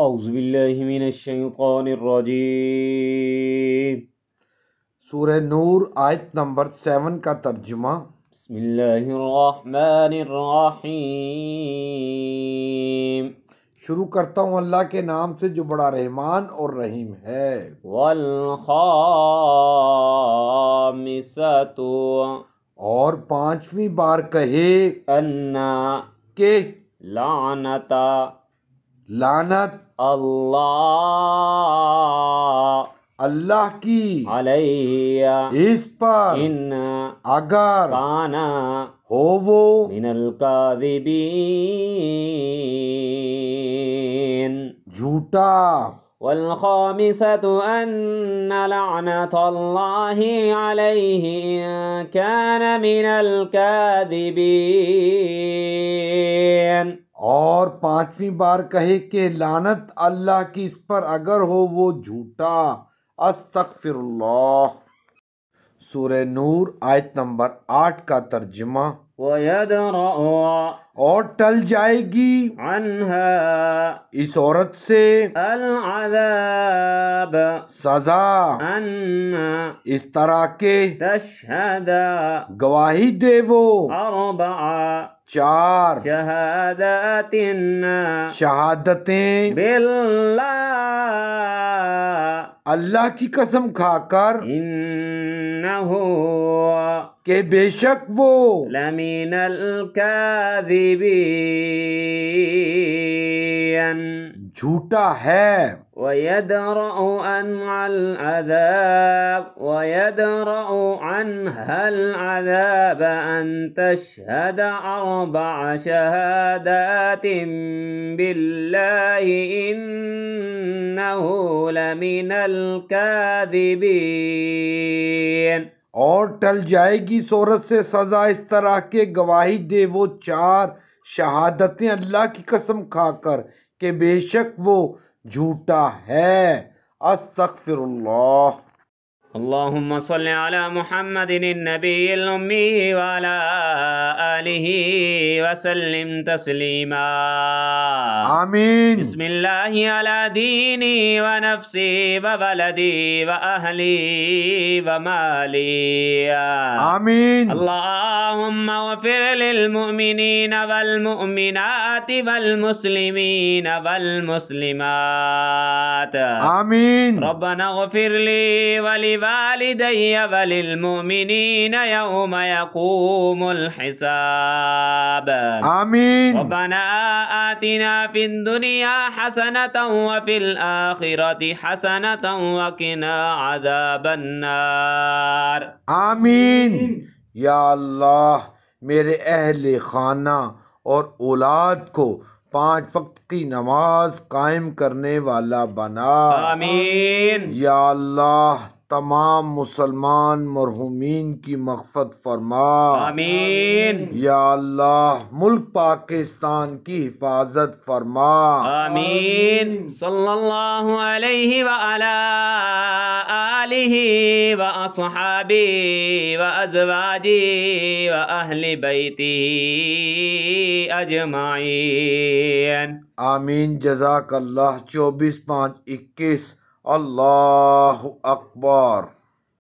अउज़बिल्लिमिनशैक़ानरजीम नूर आयत number seven का तर्जुमा शुरू करता हूँ अल्लाह के नाम से जो बड़ा रहमान और रहीम है और पांचवी बार कहे अन्ना के लानता لعنت الله اللہ کی علیہ اس پر ان اگر کانا ہو وہ من القاذبین جھوٹا والخامسة أن لعنة الله عليه إن كان من الكاذبين और पांचवी बार कहे कि लानत अल्लाह की इस पर अगर हो वो झूठा अस्तगफिरुल्लाह सूर नूर आयत नंबर आठ का तर्जमा और टल जाएगी इस औरत से सजा इस तरह के गवाही दे वो चार शहादतें बिल्ला अल्लाह की कसम खाकर के बेशक वो लमीनल झूठा है ويدرأ عنها العذاب ويدرأ عنها العذاب أن تشهد أربع شهادات بالله إنه لمن الكاذبين اور ٹل جائے گی سورت سے سزا اس طرح کے گواہی دے وہ چار شہادتیں اللہ کی قسم کھا کر کہ بے شک وہ झूठा है अस्तफिर اللهم صل على محمد النبي الأمي وعلى آله وسلم تسليما آمين بسم الله على ديني ونفسي وبلدي وأهلي ومالي آمين اللهم اغفر للمؤمنين والمؤمنات والمسلمين والمسلمات آمين ربنا اغفر لي ولوالدي وللمؤمنين يوم يقوم الحساب الباب آمين ربنا آتنا في الدنيا حسنة وفي الآخرة حسنة وقنا عذاب النار آمين या अल्लाह मेरे अहल खाना और औलाद को पांच वक्त की नमाज कायम करने वाला बना आमीन या अल्लाह तमाम मुसलमान मरहुमीन की मकफत फरमा आमीन या अल्लाह मुल्क पाकिस्तान की हिफाजत फरमा आमीन सल्लल्लाहु अलैहि व अला आलिहि व असहाबी व अजवाजी व अहले बैती अजमाइन आमीन जजाकल्लाह चौबीस पाँच इक्कीस Allahu Akbar.